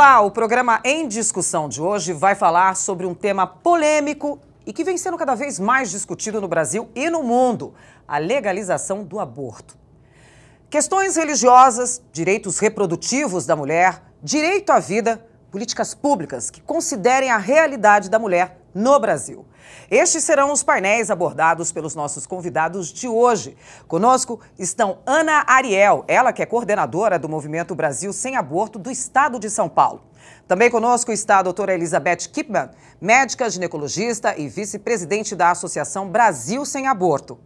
Olá, o programa Em Discussão de hoje vai falar sobre um tema polêmico e que vem sendo cada vez mais discutido no Brasil e no mundo: a legalização do aborto. Questões religiosas, direitos reprodutivos da mulher, direito à vida, políticas públicas que considerem a realidade da mulher no Brasil. Estes serão os painéis abordados pelos nossos convidados de hoje. Conosco estão Ana Ariel, ela que é coordenadora do Movimento Brasil Sem Aborto do Estado de São Paulo. Também conosco está a doutora Elizabeth Kipman, médica ginecologista e vice-presidente da Associação Brasil Sem Aborto.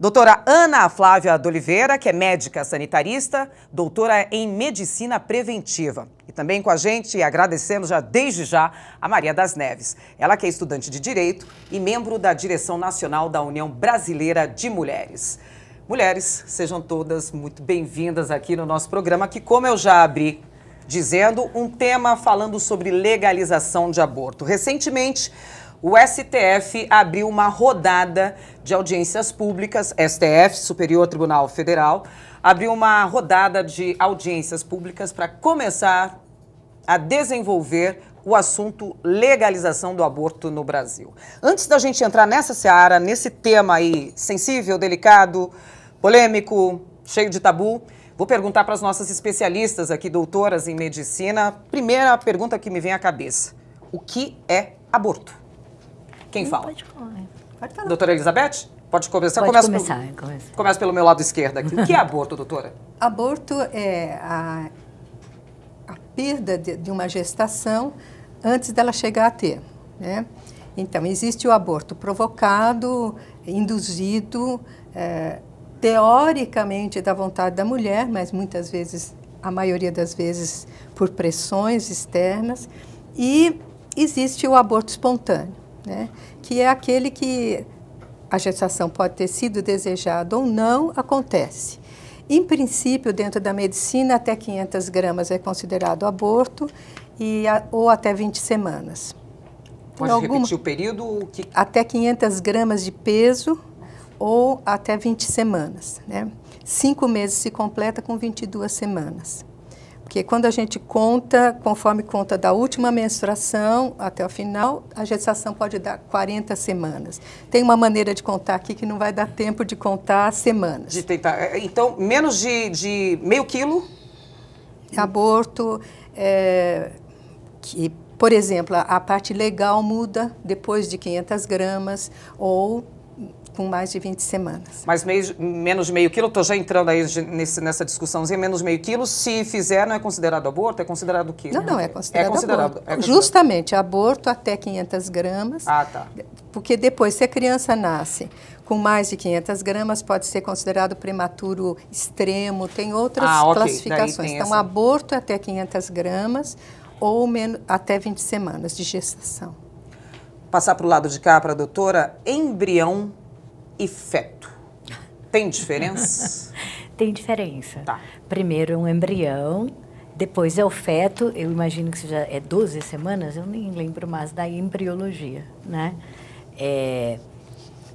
Doutora Ana Flávia de Oliveira, que é médica sanitarista, doutora em medicina preventiva. E também com a gente agradecemos já desde já a Maria das Neves. Ela que é estudante de direito e membro da direção nacional da União Brasileira de Mulheres. Mulheres, sejam todas muito bem-vindas aqui no nosso programa, que como eu já abri dizendo, um tema falando sobre legalização de aborto. Recentemente, o STF abriu uma rodada de audiências públicas, STF, Superior Tribunal Federal, abriu uma rodada de audiências públicas para começar a desenvolver o assunto legalização do aborto no Brasil. Antes da gente entrar nessa seara, nesse tema aí sensível, delicado, polêmico, cheio de tabu, Vou perguntar para as nossas especialistas aqui, doutoras em medicina. Primeira pergunta que me vem à cabeça: o que é aborto? Quem Não fala? Pode, é. pode falar. Doutora Elizabeth? Pode começar? Pode começa começar, pelo, começa pelo meu lado esquerdo aqui. O que é aborto, doutora? Aborto é a, a perda de, de, uma gestação antes dela chegar a ter. Né? Então, existe o aborto provocado, induzido, é, teoricamente da vontade da mulher, mas muitas vezes, a maioria das vezes, por pressões externas. E existe o aborto espontâneo né? que é aquele que a gestação pode ter sido desejada ou não, acontece. Em princípio, dentro da medicina, até 500 gramas é considerado aborto e, ou até 20 semanas. Então, pode alguma, repetir o período? Que... Até 500 gramas de peso ou até 20 semanas. Né? Cinco meses se completa com 22 semanas. Porque quando a gente conta, conforme conta da última menstruação até o final, a gestação pode dar 40 semanas. Tem uma maneira de contar aqui que não vai dar tempo de contar semanas. De tentar. É, então, menos de, de meio quilo? Aborto, é, que, por exemplo, a parte legal muda depois de 500 gramas ou com mais de 20 semanas. Mas meio, menos de meio quilo, estou já entrando aí nesse, nessa discussãozinha, menos meio quilo, se fizer não é considerado aborto? É considerado o quê? Não, não, é considerado, é considerado aborto. É considerado. Justamente, aborto até 500 gramas. Ah, tá. Porque depois, se a criança nasce com mais de 500 gramas pode ser considerado prematuro extremo, tem outras ah, okay. classificações. Tem então, essa... aborto até 500 gramas ou menos, até 20 semanas de gestação. Passar para o lado de cá para a doutora, embrião e feto. Tem diferença? Tem diferença. Tá. Primeiro é um embrião, depois é o feto, eu imagino que seja é 12 semanas, eu nem lembro mais da embriologia, né? É,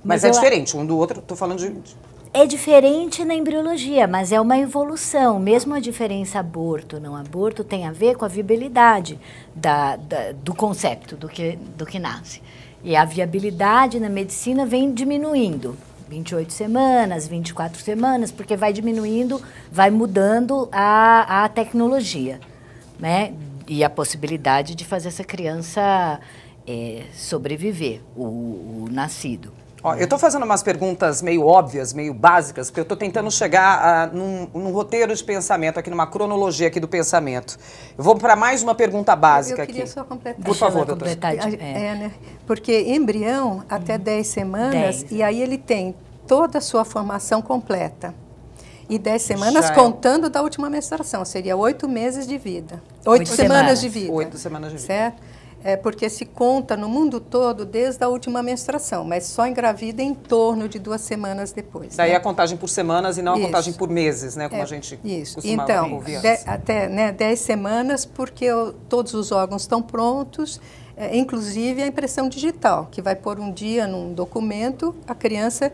mas, mas é diferente um do outro, Estou falando de... É diferente na embriologia, mas é uma evolução. Mesmo a diferença aborto-não aborto tem a ver com a viabilidade da, da, do concepto, do que, do que nasce. E a viabilidade na medicina vem diminuindo. 28 semanas, 24 semanas, porque vai diminuindo, vai mudando a, a tecnologia, né? E a possibilidade de fazer essa criança é, sobreviver, o, o nascido. Ó, eu estou fazendo umas perguntas meio óbvias, meio básicas, porque eu estou tentando chegar a, ah, num, num, roteiro de pensamento, aqui numa cronologia aqui do pensamento. Eu vou para mais uma pergunta básica aqui. Eu queria aqui. só completar. Por favor, doutora. É. é, né? Porque embrião, até 10 hum. semanas, e aí ele tem toda a sua formação completa. E 10 semanas Já é. contando é. da última menstruação, seria 8 meses de vida. 8, 8 semanas. semanas. de vida. 8 semanas de vida. Certo? é porque se conta no mundo todo desde a última menstruação, mas só engravida em torno de duas semanas depois. Daí né? a contagem por semanas e não a isso. contagem por meses, né? Como é, a gente isso. então, ouvir. Então, até né, dez semanas, porque eu, todos os órgãos estão prontos, é, inclusive a impressão digital, que vai pôr um dia num documento, a criança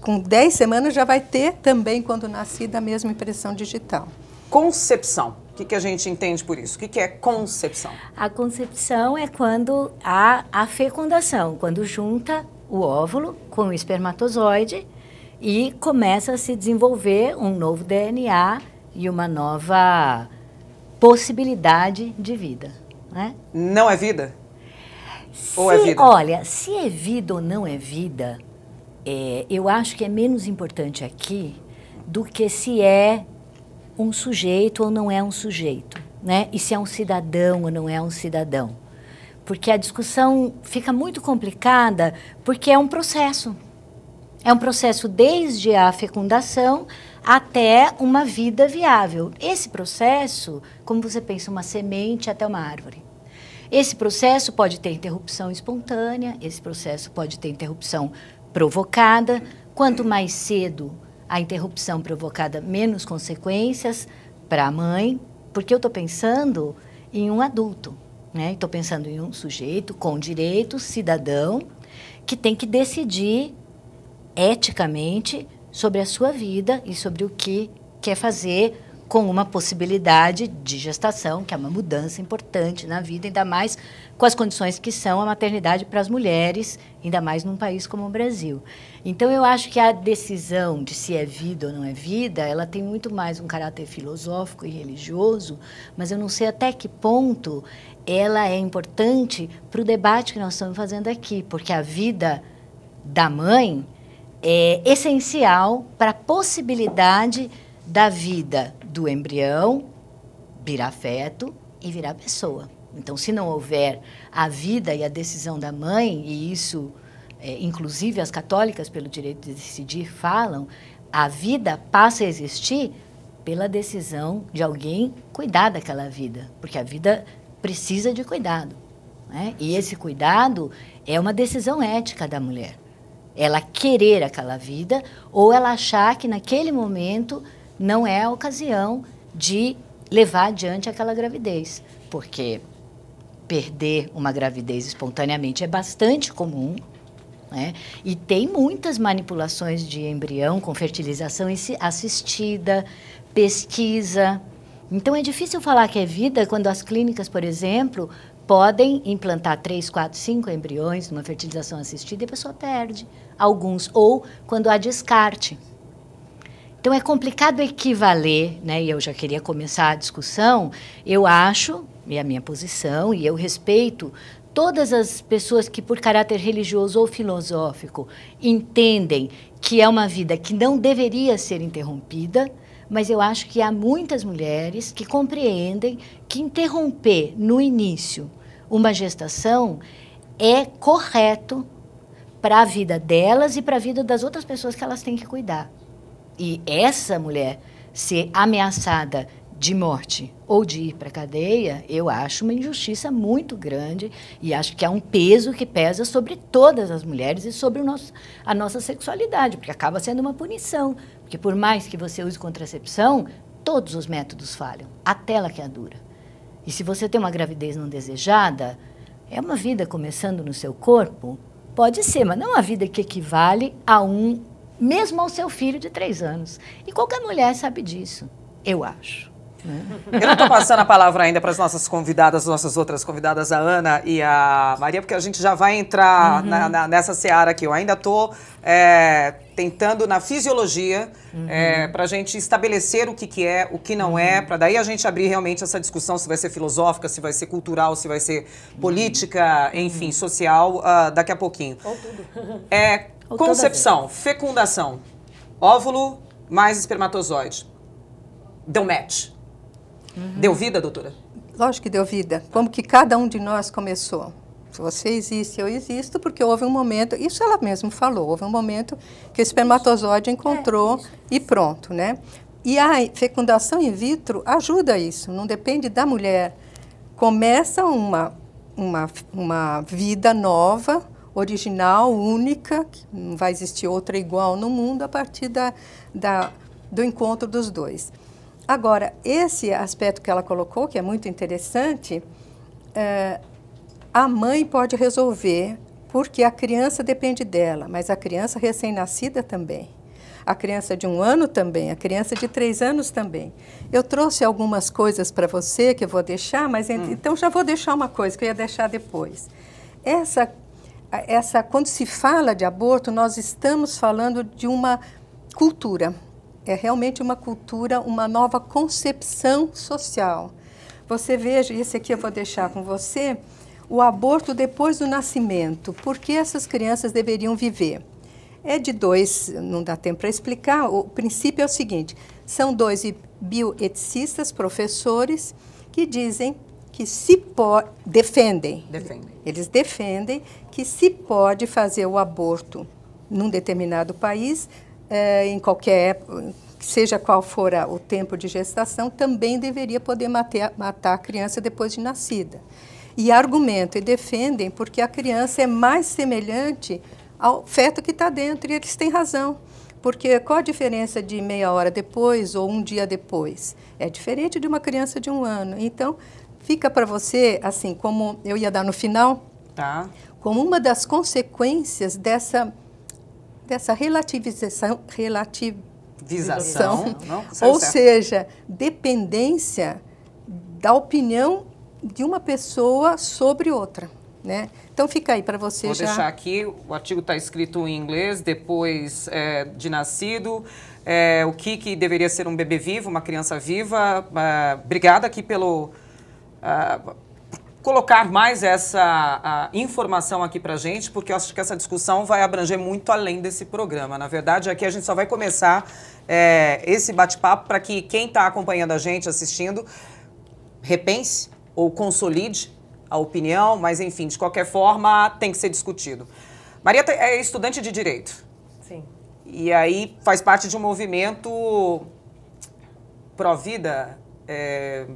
com 10 semanas já vai ter também, quando nascida, a mesma impressão digital. Concepção. O que, que a gente entende por isso? O que, que, é concepção? A concepção é quando há a fecundação, quando junta o óvulo com o espermatozoide e começa a se desenvolver um novo DNA e uma nova possibilidade de vida. Né? Não é vida? Se, ou é vida? Olha, se é vida ou não é vida, é, eu acho que é menos importante aqui do que se é um sujeito ou não é um sujeito, né? E se é um cidadão ou não é um cidadão. Porque a discussão fica muito complicada porque é um processo. É um processo desde a fecundação até uma vida viável. Esse processo, como você pensa, uma semente até uma árvore. Esse processo pode ter interrupção espontânea, esse processo pode ter interrupção provocada. Quanto mais cedo a interrupção provocada menos consequências para a mãe, porque eu estou pensando em um adulto, né? Estou pensando em um sujeito com direitos, cidadão, que tem que decidir eticamente sobre a sua vida e sobre o que quer fazer com uma possibilidade de gestação, que é uma mudança importante na vida, ainda mais com as condições que são a maternidade para as mulheres, ainda mais num país como o Brasil. Então eu acho que a decisão de se é vida ou não é vida, ela tem muito mais um caráter filosófico e religioso, mas eu não sei até que ponto ela é importante para o debate que nós estamos fazendo aqui, porque a vida da mãe é essencial para a possibilidade da vida do embrião virar feto e virar pessoa. Então, se não houver a vida e a decisão da mãe, e isso, é, inclusive as católicas, pelo direito de decidir, falam, a vida passa a existir pela decisão de alguém cuidar daquela vida, porque a vida precisa de cuidado. Né? E esse cuidado é uma decisão ética da mulher. Ela querer aquela vida ou ela achar que naquele momento não é a ocasião de levar adiante aquela gravidez, porque perder uma gravidez espontaneamente é bastante comum. Né? E tem muitas manipulações de embrião com fertilização assistida, pesquisa. Então é difícil falar que é vida quando as clínicas, por exemplo, podem implantar três quatro cinco embriões numa fertilização assistida e a pessoa perde alguns, ou quando há descarte. Então é complicado equivaler, né? E eu já queria começar a discussão. Eu acho, e a minha posição, e eu respeito todas as pessoas que por caráter religioso ou filosófico entendem que é uma vida que não deveria ser interrompida, mas eu acho que há muitas mulheres que compreendem que interromper no início uma gestação é correto para a vida delas e para a vida das outras pessoas que elas têm que cuidar e essa mulher ser ameaçada de morte ou de ir para a cadeia, eu acho uma injustiça muito grande e acho que é um peso que pesa sobre todas as mulheres e sobre nosso, a nossa sexualidade, porque acaba sendo uma punição. Porque por mais que você use contracepção, todos os métodos falham, até ela que é dura. E se você tem uma gravidez não desejada, é uma vida começando no seu corpo? Pode ser, mas não uma vida que equivale a um mesmo ao seu filho de três anos. E qualquer mulher sabe disso, eu acho. Né? Eu não estou passando a palavra ainda para as nossas convidadas, nossas outras convidadas, a Ana e a Maria, porque a gente já vai entrar uhum. na, na, nessa seara aqui. Eu ainda estou é, tentando na fisiologia uhum. é, para a gente estabelecer o que, que é, o que não é, uhum. é, para daí a gente abrir realmente essa discussão se vai ser filosófica, se vai ser cultural, se vai ser política, uhum. enfim, social, uh, daqui a pouquinho. Ou tudo. É, Concepção, fecundação, óvulo mais espermatozoide. Deu match. Uhum. Deu vida, doutora? Lógico que deu vida. Como que cada um de nós começou? Você existe, eu existo, porque houve um momento, isso ela mesma falou, houve um momento que o espermatozoide encontrou é, e pronto, né? E a fecundação in vitro ajuda isso, não depende da mulher. Começa uma, uma, uma vida nova, original, única, não vai existir outra igual no mundo, a partir da, da, do encontro dos dois. Agora, esse aspecto que ela colocou, que é muito interessante, é, a mãe pode resolver, porque a criança depende dela, mas a criança recém-nascida também a criança de um ano também, a criança de três anos também. Eu trouxe algumas coisas para você que eu vou deixar, mas hum. então já vou deixar uma coisa que eu ia deixar depois. Essa essa quando se fala de aborto, nós estamos falando de uma cultura. É realmente uma cultura, uma nova concepção social. Você veja, esse aqui eu vou deixar com você, o aborto depois do nascimento. Por que essas crianças deveriam viver? É de dois, não dá tempo para explicar. O princípio é o seguinte: são dois bioeticistas, professores, que dizem que se pode. Defendem. defendem. Eles defendem que se pode fazer o aborto num determinado país, eh, em qualquer época, seja qual for o tempo de gestação, também deveria poder mater, matar a criança depois de nascida. E argumentam e defendem porque a criança é mais semelhante ao feto que está dentro, e eles têm razão. Porque qual a diferença de meia hora depois ou um dia depois? É diferente de uma criança de um ano. Então, fica para você, assim, como eu ia dar no final, tá. como uma das consequências dessa, dessa relativização, relativização não, ou certo. seja, dependência da opinião de uma pessoa sobre outra. Né? Então fica aí para você Vou já. Vou deixar aqui, o artigo está escrito em inglês, depois é, de nascido, é, o que, que deveria ser um bebê vivo, uma criança viva. É, obrigada aqui pelo ah, colocar mais essa uh, informação aqui para gente, porque eu acho que essa discussão vai abranger muito além desse programa. Na verdade, aqui a gente só vai começar é, esse bate-papo para que quem está acompanhando a gente, assistindo, repense ou consolide a opinião, mas enfim, de qualquer forma, tem que ser discutido. Maria é estudante de direito. Sim. E aí faz parte de um movimento pró-vida, é,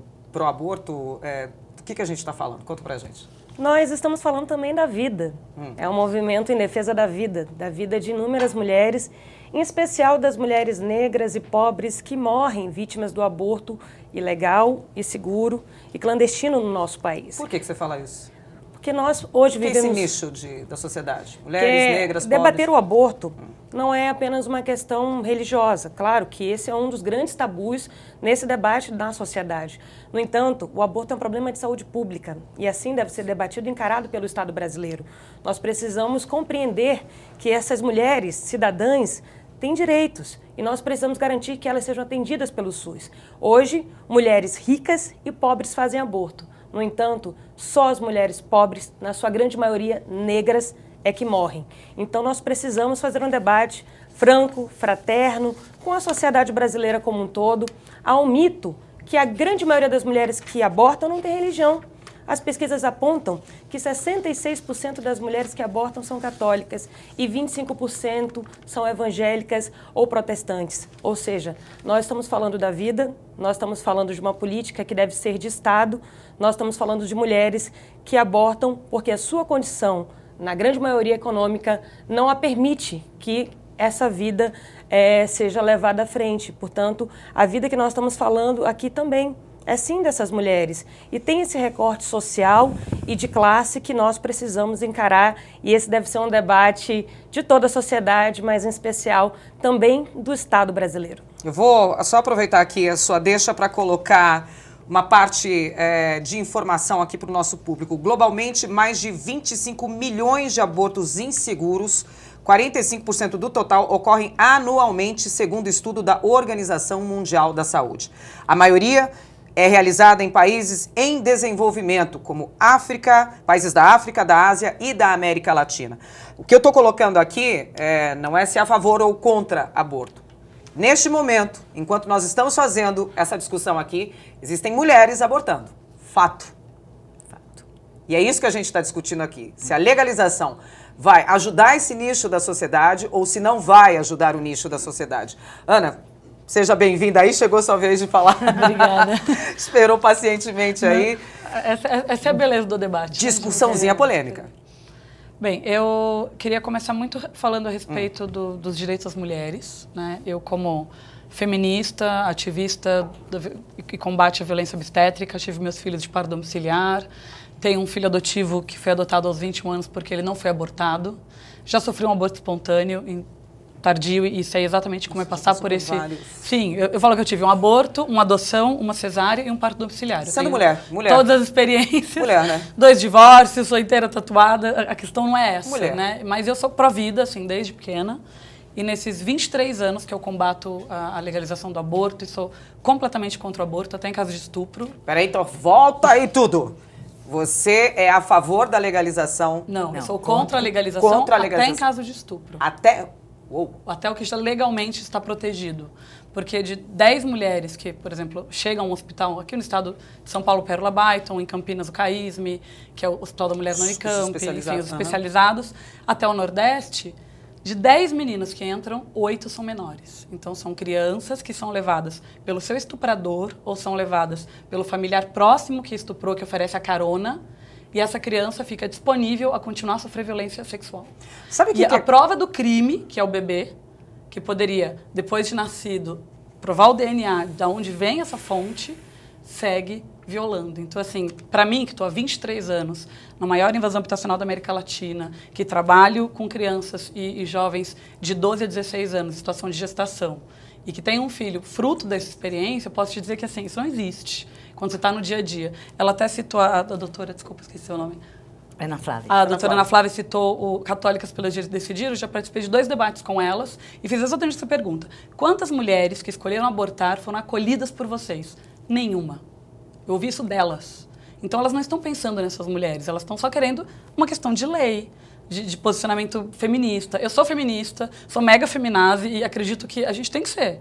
o aborto é, que, que a gente está falando? Conta a gente. Nós estamos falando também da vida. Hum. É um movimento em defesa da vida, da vida de inúmeras mulheres, em especial das mulheres negras e pobres que morrem vítimas do aborto ilegal e seguro e clandestino no nosso país. Por que, que você fala isso? Porque nós hoje vivemos... esse nicho de, da sociedade? Mulheres negras, debater pobres... Debater o aborto... Hum não é apenas uma questão religiosa. Claro que esse é um dos grandes tabus nesse debate na sociedade. No entanto, o aborto é um problema de saúde pública e assim deve ser debatido e encarado pelo Estado brasileiro. Nós precisamos compreender que essas mulheres, cidadãs, têm direitos e nós precisamos garantir que elas sejam atendidas pelo SUS. Hoje, mulheres ricas e pobres fazem aborto. No entanto, só as mulheres pobres, na sua grande maioria negras, é que morrem. Então nós precisamos fazer um debate franco, fraterno, com a sociedade brasileira como um todo. Há um mito que a grande maioria das mulheres que abortam não tem religião. As pesquisas apontam que 66% das mulheres que abortam são católicas e 25% são evangélicas ou protestantes. Ou seja, nós estamos falando da vida, nós estamos falando de uma política que deve ser de Estado, nós estamos falando de mulheres que abortam porque a sua condição na grande maioria econômica, não a permite que essa vida é, seja levada à frente. Portanto, a vida que nós estamos falando aqui também é sim dessas mulheres. E tem esse recorte social e de classe que nós precisamos encarar, e esse deve ser um debate de toda a sociedade, mas em especial também do Estado brasileiro. Eu vou só aproveitar aqui a sua deixa para colocar uma parte é, de informação aqui para o nosso público. Globalmente, mais de 25 milhões de abortos inseguros, 45% do total, ocorrem anualmente, segundo estudo da Organização Mundial da Saúde. A maioria é realizada em países em desenvolvimento, como África, países da África, da Ásia e da América Latina. O que eu estou colocando aqui é, não é se é a favor ou contra aborto. Neste momento, enquanto nós estamos fazendo essa discussão aqui, existem mulheres abortando. Fato. Fato. E é isso que a gente está discutindo aqui. Se a legalização vai ajudar esse nicho da sociedade ou se não vai ajudar o nicho da sociedade. Ana, seja bem-vinda aí, chegou sua vez de falar. Obrigada. Esperou pacientemente aí. Essa, essa, é a beleza do debate. Né, Discussãozinha polêmica. Bem, eu queria começar muito falando a respeito hum. do, dos direitos das mulheres. Né? Eu, como feminista, ativista que combate a violência obstétrica, tive meus filhos de par domiciliar, tenho um filho adotivo que foi adotado aos 21 anos porque ele não foi abortado, já sofri um aborto espontâneo tardio e sei é exatamente como Você é passar por esse. Vários. Sim, eu, eu, falo que eu tive um aborto, uma adoção, uma cesárea e um parto domiciliário. Sendo mulher, mulher. Todas as experiências. Mulher, né? Dois divórcios, sou inteira tatuada. A questão não é essa, mulher. né? Mas eu sou pró-vida, assim, desde pequena. E nesses 23 anos que eu combato a, a, legalização do aborto e sou completamente contra o aborto, até em caso de estupro. Peraí, então volta aí tudo. Você é a favor da legalização? Não, não. eu sou contra, contra a legalização contra a legalização. até em caso de estupro. Até Uou. Até o que está legalmente está protegido. Porque de 10 mulheres que, por exemplo, chegam a um hospital aqui no estado de São Paulo, Pérola Baiton, em Campinas, o CAISME, que é o Hospital da Mulher na Unicamp, os especializados, enfim, os especializados uhum. até o Nordeste, de 10 meninas que entram, 8 são menores. Então, são crianças que são levadas pelo seu estuprador ou são levadas pelo familiar próximo que estuprou, que oferece a carona e essa criança fica disponível a continuar a sofrer violência sexual. Sabe que, que a é? prova do crime, que é o bebê, que poderia, depois de nascido, provar o DNA de onde vem essa fonte, segue violando. Então, assim, para mim, que estou há 23 anos, na maior invasão habitacional da América Latina, que trabalho com crianças e, e, jovens de 12 a 16 anos, situação de gestação, e que tem um filho fruto dessa experiência, posso te dizer que, assim, isso não existe quando você está no dia a dia. Ela até citou, a, a doutora, desculpa, esqueci o nome. Ana Flávia. A doutora Ana Flávia citou o Católicas pelas dia Decidir, eu já participei de dois debates com elas e fiz exatamente essa pergunta. Quantas mulheres que escolheram abortar foram acolhidas por vocês? Nenhuma. Eu ouvi isso delas. Então elas não estão pensando nessas mulheres, elas estão só querendo uma questão de lei, de, de, posicionamento feminista. Eu sou feminista, sou mega feminaz e acredito que a gente tem que ser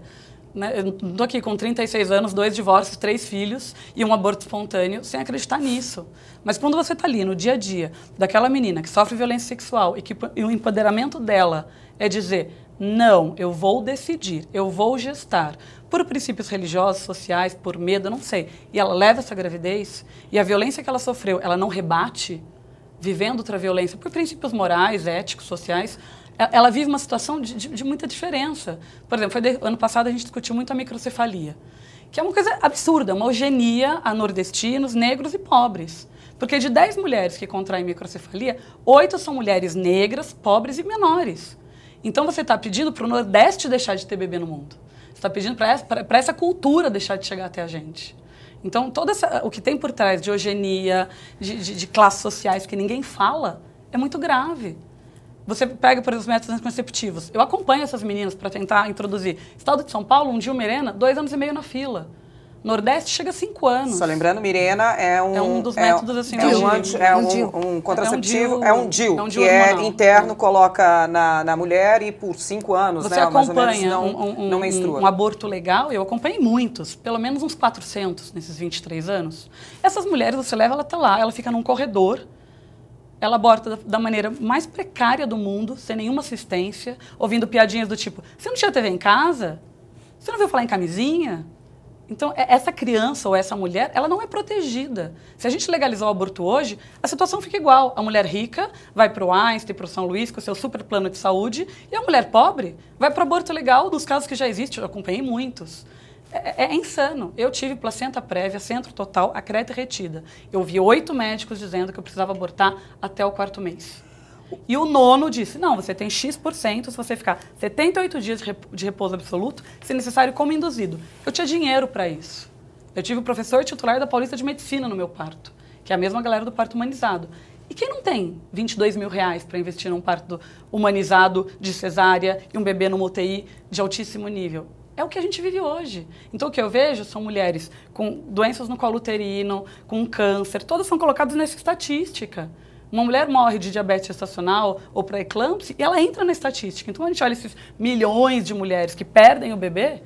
né, estou aqui com 36 anos, dois divórcios, três filhos e um aborto espontâneo, sem acreditar nisso. Mas quando você está ali no dia a dia daquela menina que sofre violência sexual e que e o empoderamento dela é dizer: não, eu vou decidir, eu vou gestar, por princípios religiosos, sociais, por medo, não sei, e ela leva essa gravidez e a violência que ela sofreu, ela não rebate, vivendo outra violência, por princípios morais, éticos, sociais, é, ela vive uma situação de, de, de muita diferença. Por exemplo, de, ano passado a gente discutiu muito a microcefalia, que é uma coisa absurda, uma eugenia a nordestinos, negros e pobres. Porque de 10 mulheres que contraem microcefalia, 8 são mulheres negras, pobres e menores. Então você está pedindo para o Nordeste deixar de ter bebê no mundo. Você está pedindo para essa, essa cultura deixar de chegar até a gente. Então, toda essa, o que tem por trás de eugenia, de, de, de classes sociais que ninguém fala, é muito grave. Você pega, por exemplo, os métodos anticonceptivos. Eu acompanho essas meninas para tentar introduzir. Estado de São Paulo, um dia o Merena, dois anos e meio na fila. Nordeste chega a cinco anos. Só lembrando, Mirena é um... É um dos é métodos, assim, é um, anti, é, é um, um, é contraceptivo, é um DIL, é um DIL que hormonal. é interno, coloca na, na mulher e por cinco anos, Você né, acompanha não, um, não menstrua. Um, aborto legal, eu acompanhei muitos, pelo menos uns 400 nesses 23 anos. Essas mulheres, você leva ela até tá lá, ela fica num corredor, ela aborta da, maneira mais precária do mundo, sem nenhuma assistência, ouvindo piadinhas do tipo: você não tinha TV em casa? Você não viu falar em camisinha? Então, é, essa criança ou essa mulher, ela não é protegida. Se a gente legalizar o aborto hoje, a situação fica igual. A mulher rica vai para o Einstein, para o São Luís, com o seu super plano de saúde, e a mulher pobre vai para o aborto legal, nos casos que já existem, eu acompanhei muitos. É, é, insano. Eu tive placenta prévia, centro total, acreta e retida. Eu vi oito médicos dizendo que eu precisava abortar até o quarto mês. E o nono disse: não, você tem X%, se você ficar 78 dias de, de repouso absoluto, se necessário, como induzido. Eu tinha dinheiro para isso. Eu tive o professor titular da Paulista de Medicina no meu parto, que é a mesma galera do parto humanizado. E quem não tem 22 mil reais para investir num parto humanizado de cesárea e um bebê numa UTI de altíssimo nível? é o que a gente vive hoje. Então, o que eu vejo são mulheres com doenças no colo uterino, com câncer, todas são colocadas nessa estatística. Uma mulher morre de diabetes gestacional ou para eclâmpsia e ela entra na estatística. Então, a gente olha esses milhões de mulheres que perdem o bebê,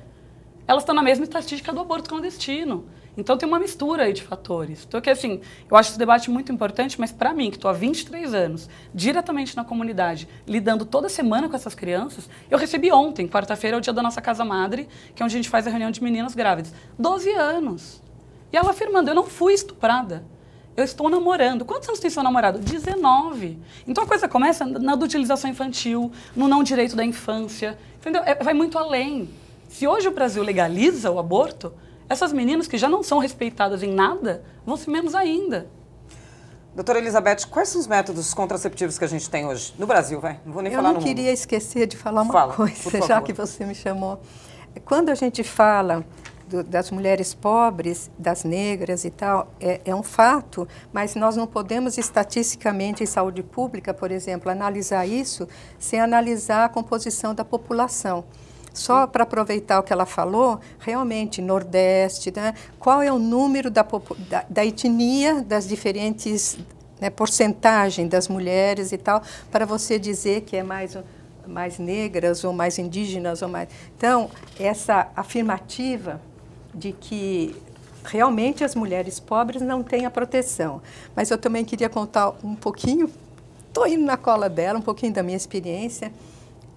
elas estão na mesma estatística do aborto clandestino. Então tem uma mistura aí de fatores. Então, é que assim, eu acho esse debate muito importante, mas para mim, que estou há 23 anos, diretamente na comunidade, lidando toda semana com essas crianças, eu recebi ontem, quarta-feira, é o dia da nossa casa madre, que é onde a gente faz a reunião de meninas grávidas. 12 anos. E ela afirmando, eu não fui estuprada. Eu estou namorando. Quantos anos tem seu namorado? 19. Então a coisa começa na utilização infantil, no não direito da infância. Entendeu? É, vai muito além. Se hoje o Brasil legaliza o aborto, essas meninas que já não são respeitadas em nada vão ser menos ainda. Doutora Elizabeth, quais são os métodos contraceptivos que a gente tem hoje no Brasil, vai? Não vou nem Eu falar no Eu não queria mundo. esquecer de falar uma Fala, coisa, já que você me chamou. Quando a gente fala do, das mulheres pobres, das negras e tal, é, é, um fato, mas nós não podemos estatisticamente em saúde pública, por exemplo, analisar isso sem analisar a composição da população. Só para aproveitar o que ela falou, realmente, Nordeste, né? qual é o número da, da, da etnia das diferentes né, porcentagem das mulheres e tal, para você dizer que é mais mais negras ou mais indígenas ou mais. Então, essa afirmativa de que realmente as mulheres pobres não têm a proteção. Mas eu também queria contar um pouquinho, estou indo na cola dela, um pouquinho da minha experiência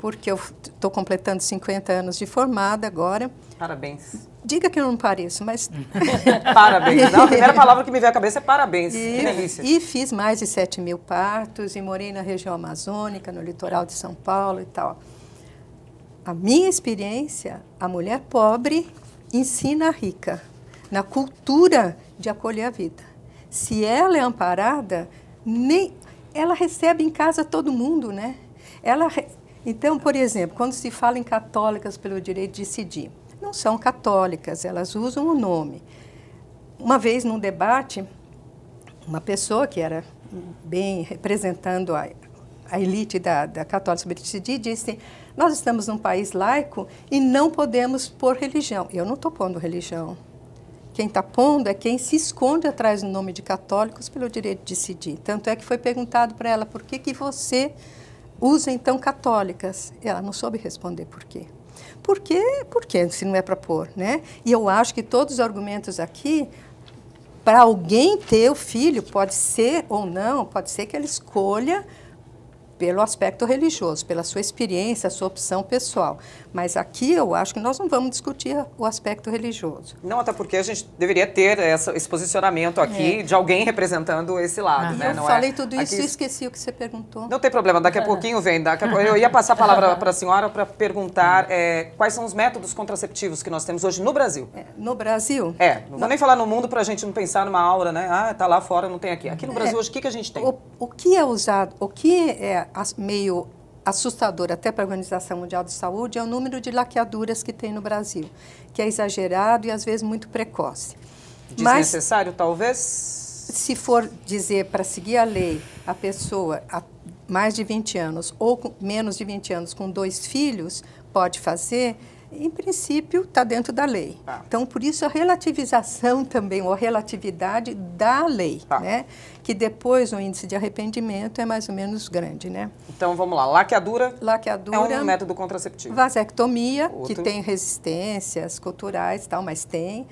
porque eu estou completando 50 anos de formada agora. Parabéns. Diga que eu não pareço, mas. parabéns. Não, a primeira palavra que me veio à cabeça é parabéns. E, que delícia. E fiz mais de 7 mil partos e morei na região amazônica, no litoral de São Paulo e tal. A minha experiência, a mulher pobre ensina a rica na cultura de acolher a vida. Se ela é amparada, nem ela recebe em casa todo mundo, né? Ela então, por exemplo, quando se fala em católicas pelo direito de decidir, não são católicas, elas usam o nome. Uma vez num debate, uma pessoa que era bem representando a, a elite da, da católica sobre decidir disse: Nós estamos num país laico e não podemos pôr religião. Eu não estou pondo religião. Quem está pondo é quem se esconde atrás do nome de católicos pelo direito de decidir. Tanto é que foi perguntado para ela por que, que você usa então católicas. Ela não soube responder por quê. Por quê? Por quê? Se não é para pôr, né? E eu acho que todos os argumentos aqui para alguém ter o filho, pode ser ou não, pode ser que ele escolha pelo aspecto religioso, pela sua experiência, sua opção pessoal. Mas aqui eu acho que nós não vamos discutir o aspecto religioso. Não, até porque a gente deveria ter essa, esse posicionamento aqui é. de alguém representando esse lado, ah. né? Eu não é? falei é... tudo isso aqui... e esqueci o que você perguntou. Não tem problema, daqui a pouquinho vem. Daqui a... Eu ia passar a palavra para a senhora para perguntar é, quais são os métodos contraceptivos que nós temos hoje no Brasil. É, no Brasil? É, não vou no... nem falar no mundo para a gente não pensar numa aura, né? Ah, está lá fora, não tem aqui. Aqui no é. Brasil hoje, o que, que a gente tem? O, o que é usado, o que é meio assustador até para a Organização Mundial de Saúde é o número de laqueaduras que tem no Brasil, que é exagerado e às vezes muito precoce. Desnecessário, Mas, talvez? Se for dizer para seguir a lei, a pessoa a mais de 20 anos ou menos de 20 anos com dois filhos pode fazer, em princípio, está dentro da lei. Tá. Então, por isso a relativização também, ou a relatividade da lei, tá. né? Que depois o índice de arrependimento é mais ou menos grande, né? Então, vamos lá. Laqueadura, Laqueadura é um método contraceptivo. Vasectomia, Outro. que tem resistências culturais tal, mas tem.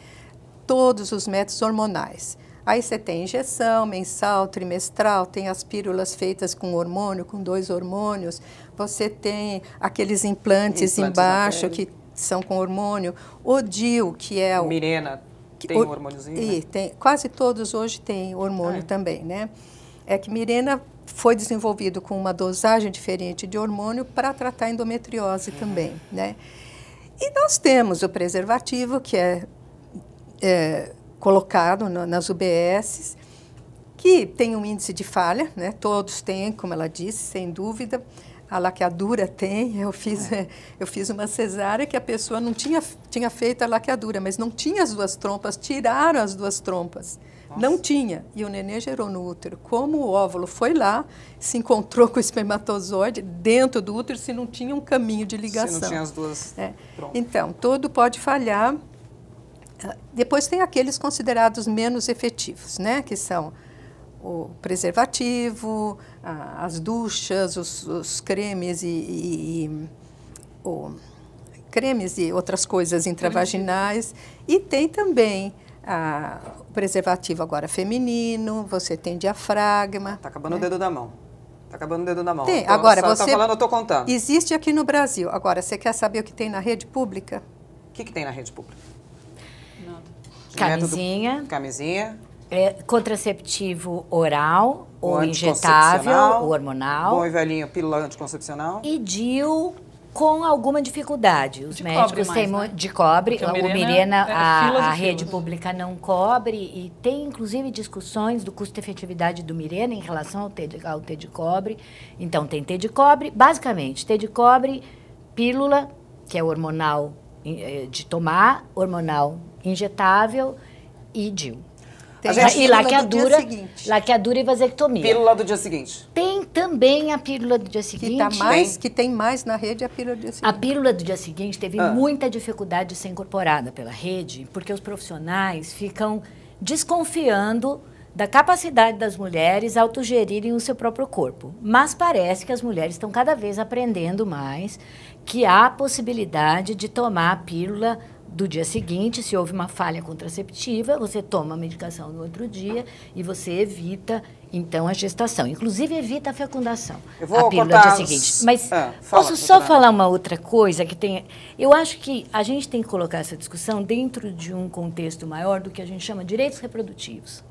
Todos os métodos hormonais. Aí você tem injeção mensal, trimestral, tem as pílulas feitas com hormônio, com dois hormônios, você tem aqueles implantes, implantes embaixo que são com hormônio, o DIL, que é o... Mirena tem o, hormôniozinho, e, né? tem, Quase todos hoje têm hormônio ah, é. também, né? É que Mirena foi desenvolvido com uma dosagem diferente de hormônio para tratar endometriose uhum. também, né? E nós temos o preservativo, que é, é colocado no, nas UBSs, que tem um índice de falha, né? Todos têm, como ela disse, sem dúvida, a laqueadura tem. Eu fiz, é. eu fiz uma cesárea que a pessoa não tinha, tinha feito a laqueadura, mas não tinha as duas trompas, tiraram as duas trompas. Nossa. Não tinha. E o neném gerou no útero. Como o óvulo foi lá, se encontrou com o espermatozoide dentro do útero, se não tinha um caminho de ligação. Se não tinha as duas é. Então, todo pode falhar. Ah, depois tem aqueles considerados menos efetivos, né? Que são o preservativo, a, as duchas, os, os cremes e, e, e o, cremes e outras coisas intravaginais. E tem também a, o preservativo agora feminino, você tem diafragma. Está acabando né? o dedo da mão. Está acabando o dedo da mão. Tem. Então, agora, você está falando, eu estou contando. Existe aqui no Brasil. Agora, você quer saber o que tem na rede pública? O que, que tem na rede pública? Nada. Camisinha. Método, camisinha. É, contraceptivo oral ou, injetável, hormonal. Bom e velhinho, pílula anticoncepcional. E DIL com alguma dificuldade. Os de médicos mais, têm né? de cobre. A, Mirena, Mirena, é a, a rede pública não cobre e tem inclusive discussões do custo-efetividade do Mirena em relação ao T, de, ao T de cobre. Então tem T de cobre, basicamente T de cobre, pílula que é hormonal eh, de tomar, hormonal injetável e DIL. Tem a e laqueadura, laqueadura e vasectomia. Pílula do dia seguinte. Tem também a pílula do dia seguinte. Que, tá mais, tem. que tem mais na rede é a pílula do dia seguinte. A pílula do dia seguinte teve ah. muita dificuldade de ser incorporada pela rede, porque os profissionais ficam desconfiando da capacidade das mulheres autogerirem o seu próprio corpo. Mas parece que as mulheres estão cada vez aprendendo mais que há a possibilidade de tomar a pílula do dia seguinte, se houve uma falha contraceptiva, você toma a medicação no outro dia e você evita, então, a gestação. Inclusive, evita a fecundação. Eu vou a pílula dia seguinte. Mas ah, fala, posso só falar uma outra coisa que tem. Eu acho que a gente tem que colocar essa discussão dentro de um contexto maior do que a gente chama de direitos reprodutivos.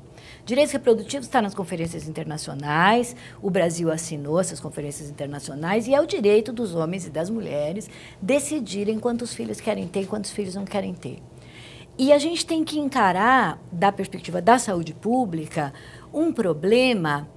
Direitos reprodutivos está nas conferências internacionais, o Brasil assinou essas conferências internacionais e é o direito dos homens e das mulheres decidirem quantos filhos querem ter e quantos filhos não querem ter. E a gente tem que encarar, da perspectiva da saúde pública, um problema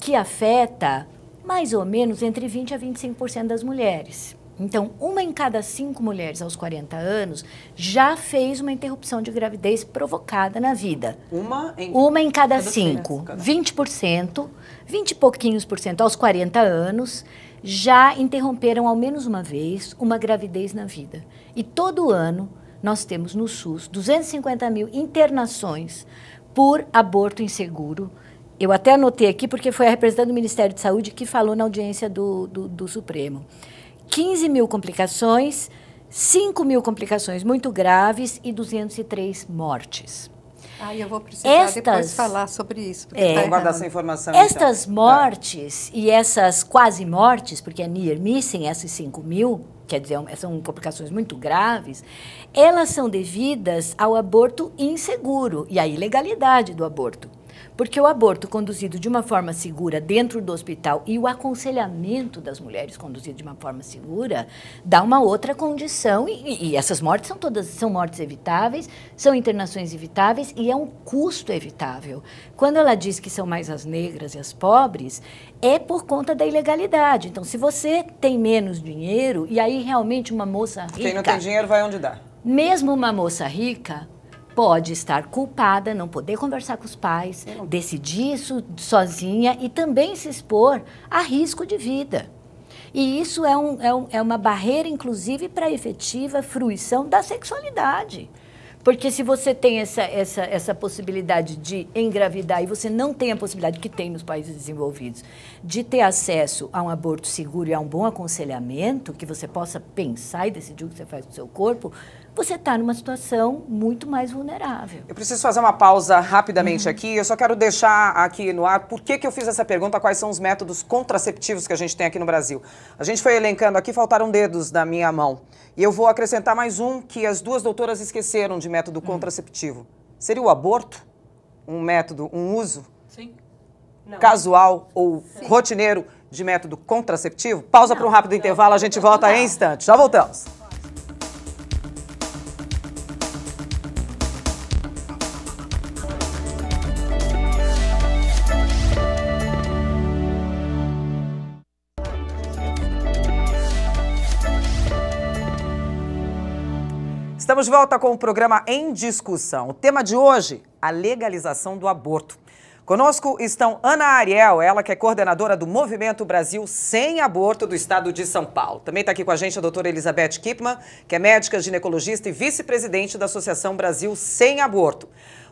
que afeta mais ou menos entre 20 a 25% das mulheres. Então, uma em cada cinco mulheres aos 40 anos já fez uma interrupção de gravidez provocada na vida. Uma em, uma em cada, cada cinco. Cada... 20%, 20 e pouquinhos por cento aos 40 anos já interromperam ao menos uma vez uma gravidez na vida. E todo ano nós temos no SUS 250 mil internações por aborto inseguro. Eu até anotei aqui porque foi a representante do Ministério de Saúde que falou na audiência do, do, do Supremo. 15 mil complicações, 5 mil complicações muito graves e 203 mortes. Ah, eu vou precisar Estas, depois falar sobre isso. Porque é, tá guardar essa informação. Então. Estas então. mortes e essas quase mortes, porque é near missing, essas 5 mil, quer dizer, é são complicações muito graves, elas são devidas ao aborto inseguro e à ilegalidade do aborto. Porque o aborto conduzido de uma forma segura dentro do hospital e o aconselhamento das mulheres conduzido de uma forma segura dá uma outra condição e, e essas mortes são todas são mortes evitáveis, são internações evitáveis e é um custo evitável. Quando ela diz que são mais as negras e as pobres, é por conta da ilegalidade. Então, se você tem menos dinheiro e aí realmente uma moça rica, quem não tem dinheiro vai onde dá. Mesmo uma moça rica pode estar culpada, não poder conversar com os pais, não. decidir isso sozinha e também se expor a risco de vida. E isso é, um, é, um, é uma barreira, inclusive, para a efetiva fruição da sexualidade. Porque se você tem essa, essa, essa possibilidade de engravidar e você não tem a possibilidade que tem nos países desenvolvidos de ter acesso a um aborto seguro e a um bom aconselhamento, que você possa pensar e decidir o que você faz com o seu corpo, você está numa situação muito mais vulnerável. Eu preciso fazer uma pausa rapidamente uhum. aqui. Eu só quero deixar aqui no ar por que, que eu fiz essa pergunta, quais são os métodos contraceptivos que a gente tem aqui no Brasil. A gente foi elencando aqui, faltaram dedos da minha mão. E eu vou acrescentar mais um que as duas doutoras esqueceram de método uhum. contraceptivo. Seria o aborto? Um método, um uso? Sim. Não. Casual ou Sim. rotineiro de método contraceptivo? Pausa para um rápido não, intervalo, a gente volta não. em instantes. Já voltamos. Estamos de volta com o programa Em Discussão. O tema de hoje, a legalização do aborto. Conosco estão Ana Ariel, ela que é coordenadora do Movimento Brasil Sem Aborto do Estado de São Paulo. Também está aqui com a gente a doutora Elizabeth Kipman, que é médica, ginecologista e vice-presidente da Associação Brasil Sem Aborto.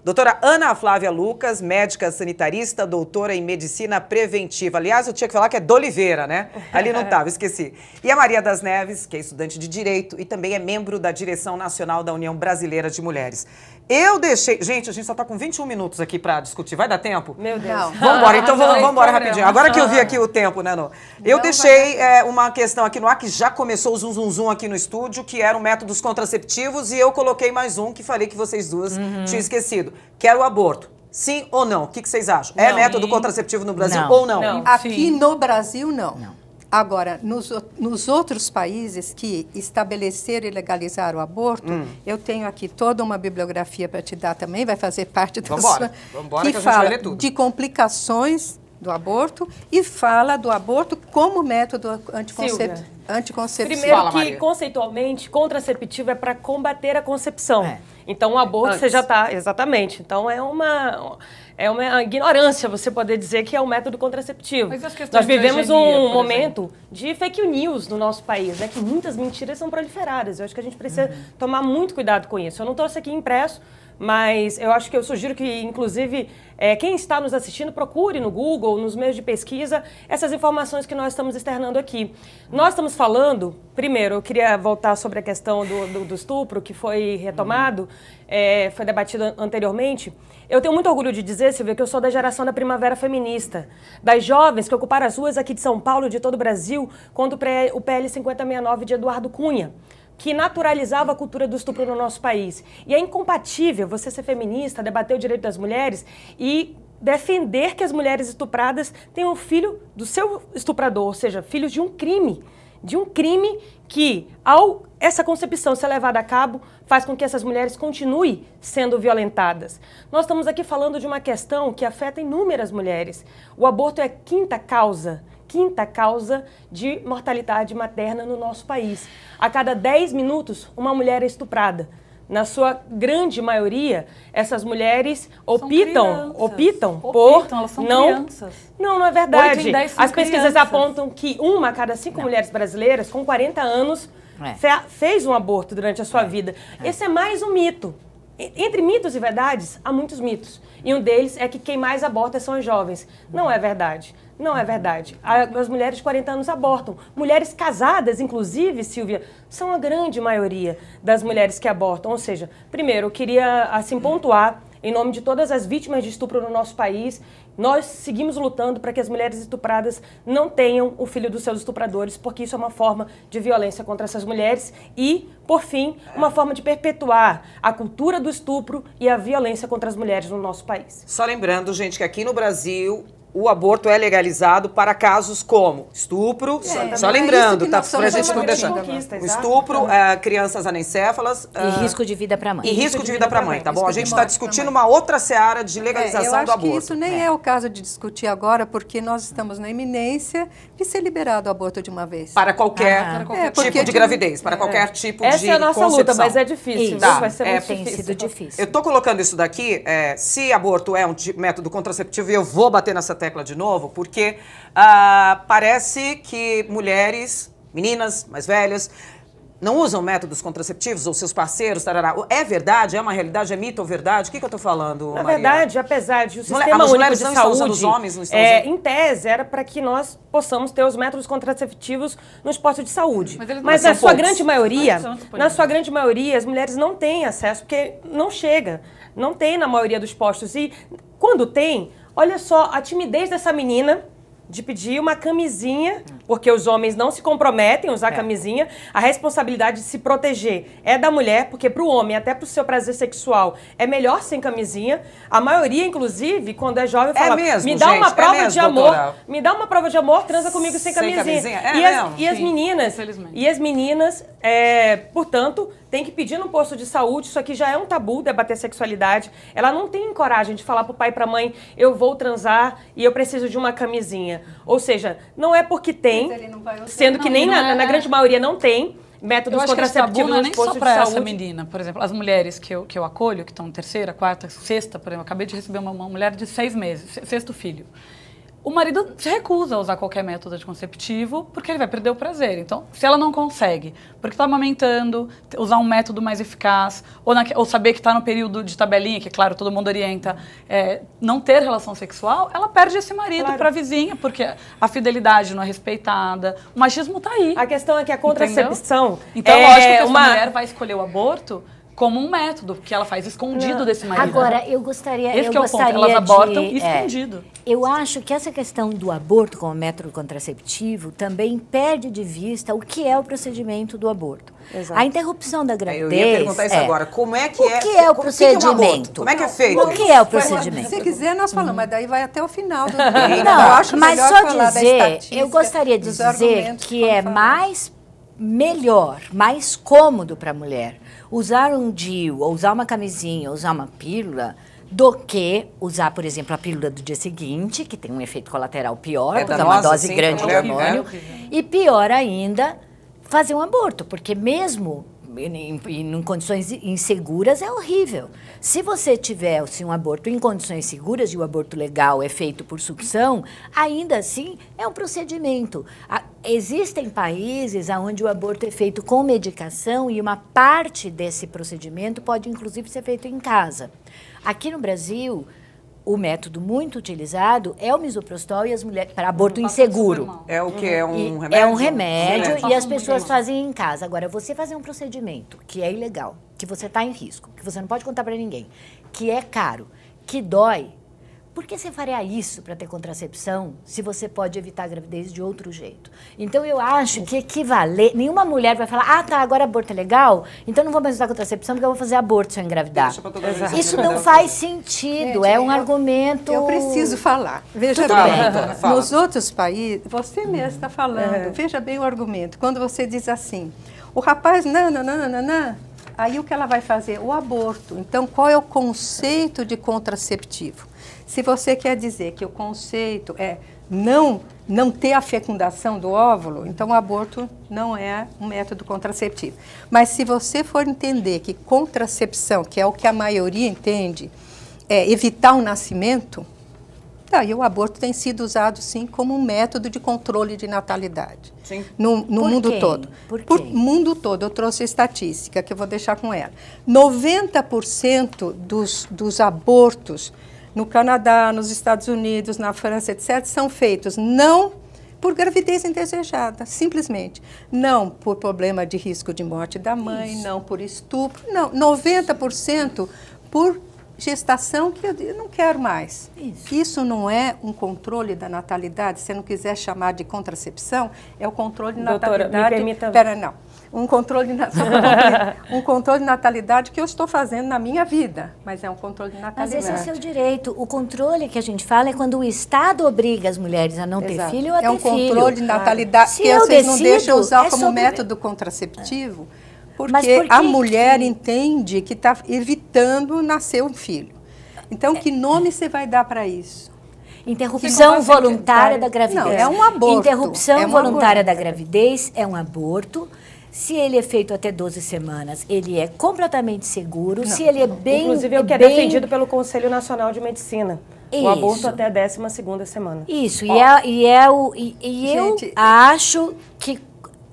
Doutora Ana Flávia Lucas, médica sanitarista, doutora em medicina preventiva. Aliás, eu tinha que falar que é Doliveira, Oliveira, né? Ali não estava, esqueci. E a Maria das Neves, que é estudante de Direito e também é membro da Direção Nacional da União Brasileira de Mulheres. Eu deixei. Gente, a gente só tá com 21 minutos aqui para discutir. Vai dar tempo? Meu Deus. Vamos Vambora, então vamos, vambora rapidinho. Agora que eu vi aqui o tempo, né, Nô? Eu Não deixei é, uma questão aqui no ar que já começou o zum, zum, zum aqui no estúdio, que eram métodos contraceptivos, e eu coloquei mais um que falei que vocês duas uhum. tinham esquecido. Quero o aborto. Sim ou não? O que, que vocês acham? É não, é método contraceptivo no Brasil não, ou não? não? Aqui no Brasil, não. não. Agora, nos, nos outros países que estabeleceram e legalizaram o aborto, hum. eu tenho aqui toda uma bibliografia para te dar também, vai fazer parte da vambora, sua... Vambora, que, que fala de complicações do aborto e fala do aborto como método anticoncep... anticoncepcional. Primeiro fala, que, Maria. conceitualmente, contraceptivo é para combater a concepção. É. Então, o aborto Antes. você já está... Exatamente. Então, é uma... É uma ignorância você poder dizer que é um método contraceptivo. Nós vivemos eugenia, um momento de fake news no nosso país, né? Que muitas mentiras são proliferadas. Eu acho que a gente precisa uhum. tomar muito cuidado com isso. Eu não trouxe aqui impresso, mas eu acho que eu sugiro que, inclusive, é, quem está nos assistindo, procure no Google, nos meios de pesquisa, essas informações que nós estamos externando aqui. Nós estamos falando, primeiro, eu queria voltar sobre a questão do, do, do estupro, que foi retomado, uhum. é, foi debatido anteriormente. Eu tenho muito orgulho de dizer, Silvia, que eu sou da geração da primavera feminista, das jovens que ocuparam as ruas aqui de São Paulo, e de todo o Brasil, contra o PL 5069 de Eduardo Cunha que naturalizava a cultura do estupro no nosso país. E é incompatível você ser feminista, debater o direito das mulheres e defender que as mulheres estupradas tenham filho do seu estuprador, ou seja, filhos de um crime. De um crime que, ao essa concepção ser levada a cabo, faz com que essas mulheres continuem sendo violentadas. Nós estamos aqui falando de uma questão que afeta inúmeras mulheres. O aborto é a quinta causa quinta causa de mortalidade materna no nosso país. A cada 10 minutos, uma mulher é estuprada. Na sua grande maioria, essas mulheres optam, optam, optam por não. Crianças. Não, não é verdade. As pesquisas crianças. apontam que uma a cada cinco não. mulheres brasileiras com 40 anos é. fez um aborto durante a sua é. vida. É. Esse é mais um mito entre mitos e verdades, há muitos mitos. E um deles é que quem mais aborta são as jovens. Não é verdade. Não é verdade. As mulheres de 40 anos abortam. Mulheres casadas, inclusive, Silvia, são a grande maioria das mulheres que abortam. Ou seja, primeiro, eu queria assim pontuar, em nome de todas as vítimas de estupro no nosso país, nós seguimos lutando para que as mulheres estupradas não tenham o filho dos seus estupradores, porque isso é uma forma de violência contra essas mulheres e, por fim, uma forma de perpetuar a cultura do estupro e a violência contra as mulheres no nosso país. Só lembrando, gente, que aqui no Brasil o aborto é legalizado para casos como estupro, é, só então é lembrando, é tá para a gente conversar. Estupro, é, crianças anencéfalas. E é, risco de vida para mãe. E risco de vida para mãe, tá bom? A gente está discutindo uma outra seara de é, legalização do aborto. Eu acho que isso nem é. o caso de discutir agora, porque nós estamos na iminência de ser liberado o aborto de uma vez. Para qualquer, ah, para qualquer tipo de gravidez, para qualquer tipo Essa de Essa é a nossa luta, mas é difícil. Tá. Vai ser muito difícil. Eu estou colocando isso daqui, se aborto é um método contraceptivo, e eu vou bater nessa tecla, tecla de novo, porque ah, parece que mulheres, meninas mais velhas, não usam métodos contraceptivos ou seus parceiros, tarará. É verdade? É uma realidade? É mito ou verdade? O que, que eu estou falando, Na Maria? verdade, apesar de o sistema Mulher, único de saúde... os homens não é, Em tese, era para que nós possamos ter os métodos contraceptivos nos postos de saúde. Mas, Mas na sua poucos. grande maioria, na sua grande maioria, as mulheres não têm acesso, porque não chega. Não tem na maioria dos postos. E quando tem, Olha só a timidez dessa menina de pedir uma camisinha, porque os homens não se comprometem a usar é. camisinha. A responsabilidade de se proteger é da mulher, porque para o homem, até para o seu prazer sexual, é melhor sem camisinha. A maioria, inclusive, quando é jovem, é fala: é mesmo, me dá gente, uma é prova é mesmo, de amor, doutora. me dá uma prova de amor, transa comigo sem camisinha. Sem camisinha. É e, as, e as meninas, e as meninas, portanto, tem que pedir no posto de saúde, isso aqui já é um tabu, debater sexualidade. Ela não tem coragem de falar pro pai e pra mãe, eu vou transar e eu preciso de uma camisinha. Ou seja, não é porque tem, sendo que nem na, na é. grande maioria não tem, métodos contraceptivos não é nem só para essa menina, por exemplo, as mulheres que eu, que eu acolho, que estão terceira, quarta, sexta, por exemplo, acabei de receber uma, uma mulher de seis meses, sexto filho o marido se recusa a usar qualquer método anticonceptivo porque ele vai perder o prazer. Então, se ela não consegue, porque está amamentando, usar um método mais eficaz, ou, na, ou saber que está no período de tabelinha, que, claro, todo mundo orienta, é, não ter relação sexual, ela perde esse marido claro. para a vizinha, porque a fidelidade não é respeitada, o machismo está aí. A questão é que a contracepção... Entendeu? Então, é lógico que é uma... mulher vai escolher o aborto como um método, porque ela faz escondido Não. desse marido. Né? Agora, eu gostaria. Esse eu que é o ponto, elas abortam de, é. escondido. É, eu acho que essa questão do aborto como método contraceptivo também perde de vista o que é o procedimento do aborto. Exato. A interrupção da gravidez. É, eu ia perguntar isso é, agora. Como é que é. O que é o é procedimento? como é que é feito? O que é o procedimento? Se quiser, nós falamos, hum. mas daí vai até o final do. Não, eu acho mas só dizer, eu gostaria de dizer que é falar. mais melhor, mais cômodo para a mulher usar um DIU, ou usar uma camisinha, ou usar uma pílula, do que usar, por exemplo, a pílula do dia seguinte, que tem um efeito colateral pior, é porque é uma dose sim, grande é de é hormônio. E pior ainda, fazer um aborto, porque mesmo em, em, condições inseguras é horrível. Se você tiver se assim, um aborto em condições seguras e o aborto legal é feito por sucção, ainda assim é um procedimento. Ah, existem países onde o aborto é feito com medicação e uma parte desse procedimento pode, inclusive, ser feito em casa. Aqui no Brasil, o método muito utilizado é o misoprostol e as mulheres para aborto inseguro. É o que é um remédio. É um remédio Sim, e as pessoas fazem em casa. Agora, você fazer um procedimento que é ilegal, que você está em risco, que você não pode contar para ninguém, que é caro, que dói, por que você faria isso para ter contracepção se você pode evitar a gravidez de outro jeito? Então eu acho que equivaler. Nenhuma mulher vai falar, ah, tá, agora aborto é legal, então não vou mais usar contracepção porque eu vou fazer aborto se eu engravidar. Isso não faz sentido, Gente, é um eu, argumento. Eu preciso falar. Veja Tudo bem. Fala, Nos outros países, você mesmo está falando, é. veja bem o argumento. Quando você diz assim, o rapaz, não, aí o que ela vai fazer? O aborto. Então, qual é o conceito de contraceptivo? Se você quer dizer que o conceito é não não ter a fecundação do óvulo, então o aborto não é um método contraceptivo. Mas se você for entender que contracepção, que é o que a maioria entende, é evitar o nascimento, tá, o aborto tem sido usado sim como um método de controle de natalidade sim. no, no mundo quem? todo. Por, Por mundo todo, eu trouxe a estatística que eu vou deixar com ela. 90% dos, dos abortos no Canadá, nos Estados Unidos, na França, etc., são feitos não por gravidez indesejada, simplesmente. Não por problema de risco de morte da mãe, Isso. não por estupro, não. 90% por gestação que eu não quero mais. Isso. Isso. não é um controle da natalidade, se não quiser chamar de contracepção, é o controle da natalidade. Doutora, me permita... Pera, não um controle, um controle de natalidade que eu estou fazendo na minha vida, mas é um controle de natalidade. Mas esse é o seu direito. O controle que a gente fala é quando o Estado obriga as mulheres a não Exato. ter filho ou a é ter um filho. É um controle de natalidade claro. que eu vocês decido, não deixam usar é como sobre... método contraceptivo, porque por a mulher que... entende que está evitando nascer um filho. Então, que nome você vai dar para isso? Interrupção voluntária da gravidez. Não, é um aborto. Interrupção é um voluntária aborto. da gravidez é um aborto se ele é feito até 12 semanas, ele é completamente seguro, não. se ele é bem... Inclusive, é o que é bem... defendido pelo Conselho Nacional de Medicina. Isso. O aborto até a 12 semana. Isso, Ó. e, é, e, é o, e, e Gente, eu acho que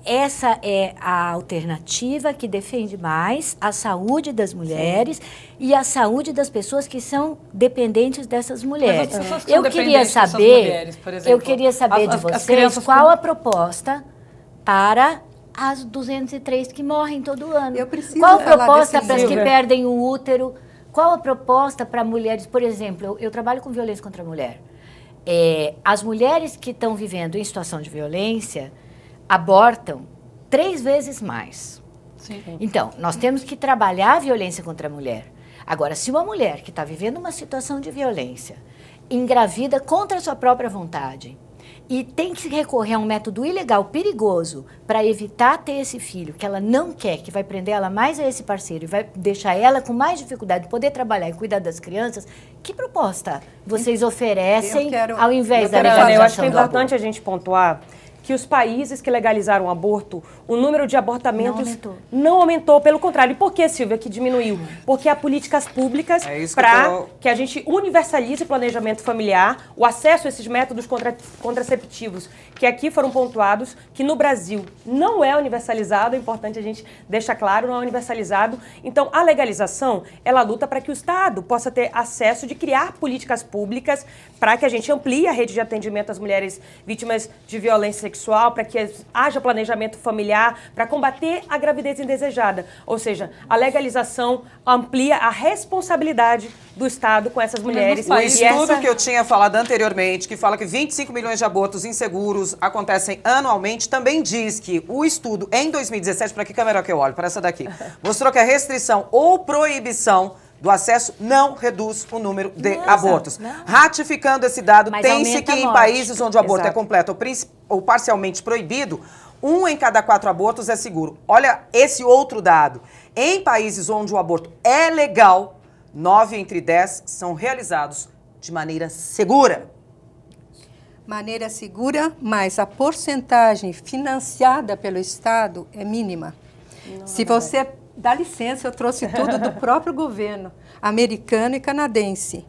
essa é a alternativa que defende mais a saúde das mulheres Sim. e a saúde das pessoas que são dependentes dessas mulheres. Mas, eu, queria saber, mulheres, exemplo, eu queria saber, eu queria saber de vocês qual com... a proposta para as 203 que morrem todo ano. Eu preciso Qual a proposta para as que perdem o útero? Qual a proposta para mulheres, por exemplo, eu, eu, trabalho com violência contra a mulher. É, as mulheres que estão vivendo em situação de violência abortam três vezes mais. Sim. Então, nós temos que trabalhar a violência contra a mulher. Agora, se uma mulher que está vivendo uma situação de violência engravida contra a sua própria vontade, e tem que recorrer a um método ilegal, perigoso, para evitar ter esse filho que ela não quer, que vai prender ela mais a esse parceiro e vai deixar ela com mais dificuldade de poder trabalhar e cuidar das crianças, que proposta vocês oferecem quero, ao invés da legalização Eu acho que é importante a gente pontuar que os países que legalizaram o aborto, o número de abortamentos não aumentou. Não aumentou pelo contrário. E por que, Silvia, que diminuiu? Porque há políticas públicas é para tô... que a gente universalize o planejamento familiar, o acesso a esses métodos contra... contraceptivos, que aqui foram pontuados, que no Brasil não é universalizado, é importante a gente deixar claro, não é universalizado. Então, a legalização, ela luta para que o Estado possa ter acesso de criar políticas públicas para que a gente amplie a rede de atendimento às mulheres vítimas de violência sexual, para que haja planejamento familiar, para combater a gravidez indesejada. Ou seja, a legalização amplia a responsabilidade do Estado com essas mulheres. O estudo essa... que eu tinha falado anteriormente, que fala que 25 milhões de abortos inseguros acontecem anualmente, também diz que o estudo em 2017, para que câmera que eu olho? Para essa daqui. Mostrou que a restrição ou proibição do acesso não reduz o número de não, abortos. Não. Ratificando esse dado, tem-se que em países onde o aborto é Exato. é completo ou, ou parcialmente proibido, um em cada quatro abortos é seguro. Olha esse outro dado. Em países onde o aborto é legal, nove entre dez são realizados de maneira segura maneira segura, mas a porcentagem financiada pelo Estado é mínima. Não, Se é. você dá licença, eu trouxe tudo do próprio governo americano e canadense.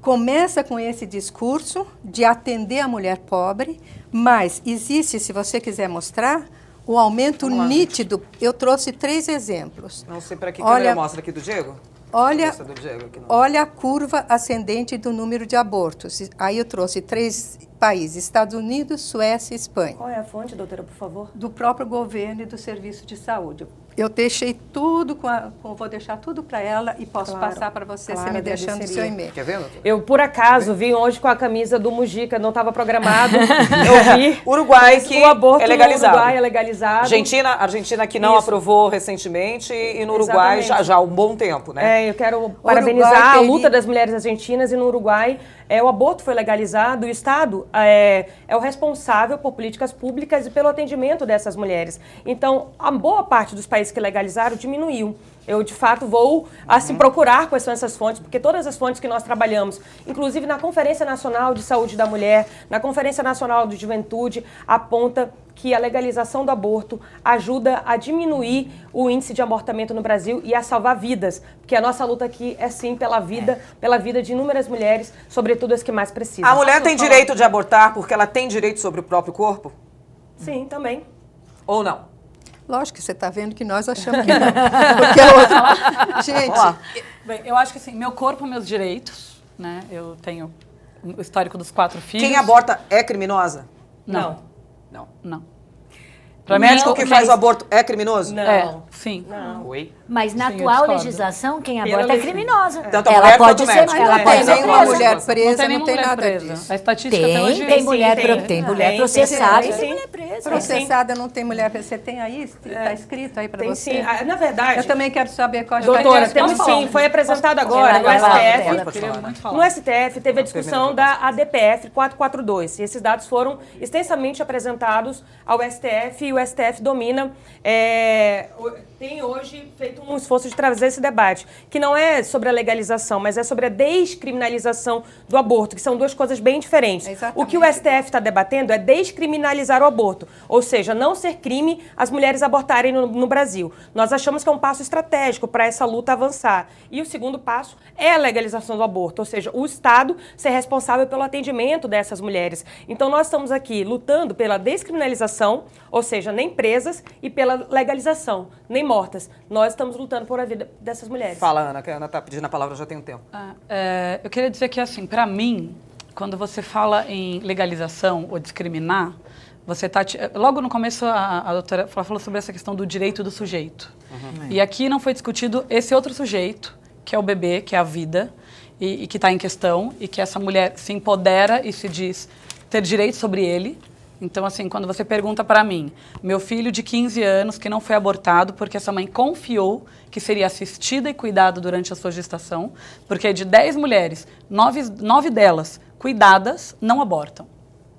Começa com esse discurso de atender a mulher pobre, mas existe, se você quiser mostrar, o aumento Vamos nítido. Lá. Eu trouxe três exemplos. Não sei para que olha, câmera mostra aqui do Diego. Olha, do Diego aqui olha a curva ascendente do número de abortos. Aí eu trouxe três países, Estados Unidos, Suécia e Espanha. Qual é a fonte, doutora, por favor? Do próprio governo e do Serviço de Saúde eu deixei tudo com, a, com vou deixar tudo para ela e posso claro, passar para você, claro, você me deixando o seu e-mail. Quer ver, Eu, por acaso, vim hoje com a camisa do Mujica, não estava programado. eu vi. Uruguai que o aborto é legalizado. No Uruguai é legalizado. Argentina, Argentina que não Isso. aprovou recentemente e no Uruguai já, já há um bom tempo, né? É, eu quero Uruguai parabenizar a luta das mulheres argentinas e no Uruguai é, o aborto foi legalizado, o Estado é, é o responsável por políticas públicas e pelo atendimento dessas mulheres. Então, a boa parte dos países que legalizaram diminuiu. Eu, de fato, vou assim se uhum. procurar quais são essas fontes, porque todas as fontes que nós trabalhamos, inclusive na Conferência Nacional de Saúde da Mulher, na Conferência Nacional de Juventude, aponta que a legalização do aborto ajuda a diminuir o índice de abortamento no Brasil e a salvar vidas, porque a nossa luta aqui é sim pela vida, é. pela vida de inúmeras mulheres, sobretudo as que mais precisam. A mulher tem direito de abortar porque ela tem direito sobre o próprio corpo? Sim, também. Ou não? Lógico que você está vendo que nós achamos que não. Porque a é outra... Gente... Bem, eu acho que assim, meu corpo, meus direitos, né? Eu tenho o histórico dos quatro filhos. Quem aborta é criminosa? Não. Não. Não. não. Para médico que faz mas... o aborto é criminoso? Não. É, sim. Não. Oi? Mas na Sim, atual legislação, quem aborta é criminosa. É. Tanto ela pode ser, médico, ela pode ser uma mulher presa, não tem, nada disso. A estatística tá tem, tem, tem, mulher, processada tem mulher presa. Processada não tem mulher presa. Você tem aí? Está é. escrito aí para você? Sim. Ah, na verdade... Eu também quero saber qual é a Doutora, temos sim. Foi apresentado agora no STF. No STF teve a discussão da ADPF 442. E esses dados foram extensamente apresentados ao STF e o STF domina. É, tem hoje feito um esforço de trazer esse debate, que não é sobre a legalização, mas é sobre a descriminalização do aborto, que são duas coisas bem diferentes. o que o STF está debatendo é descriminalizar o aborto, ou seja, não ser crime as mulheres abortarem no, no Brasil. Nós achamos que é um passo estratégico para essa luta avançar. E o segundo passo é a legalização do aborto, ou seja, o Estado ser responsável pelo atendimento dessas mulheres. Então nós estamos aqui lutando pela descriminalização, ou seja, nem presas, e pela legalização, nem mortas. Nós estamos lutando por a vida dessas mulheres. Fala, Ana, que a Ana está pedindo a palavra já tem um tempo. Ah, é, eu queria dizer que, assim, para mim, quando você fala em legalização ou discriminar, você tá logo no começo a, a doutora falou sobre essa questão do direito do sujeito. Uhum. E aqui não foi discutido esse outro sujeito, que é o bebê, que é a vida e, e que está em questão e que essa mulher se empodera e se diz ter direito sobre ele então, assim, quando você pergunta para mim, meu filho de 15 anos que não foi abortado porque essa mãe confiou que seria assistida e cuidado durante a sua gestação, porque de 10 mulheres, 9, 9 delas cuidadas não abortam.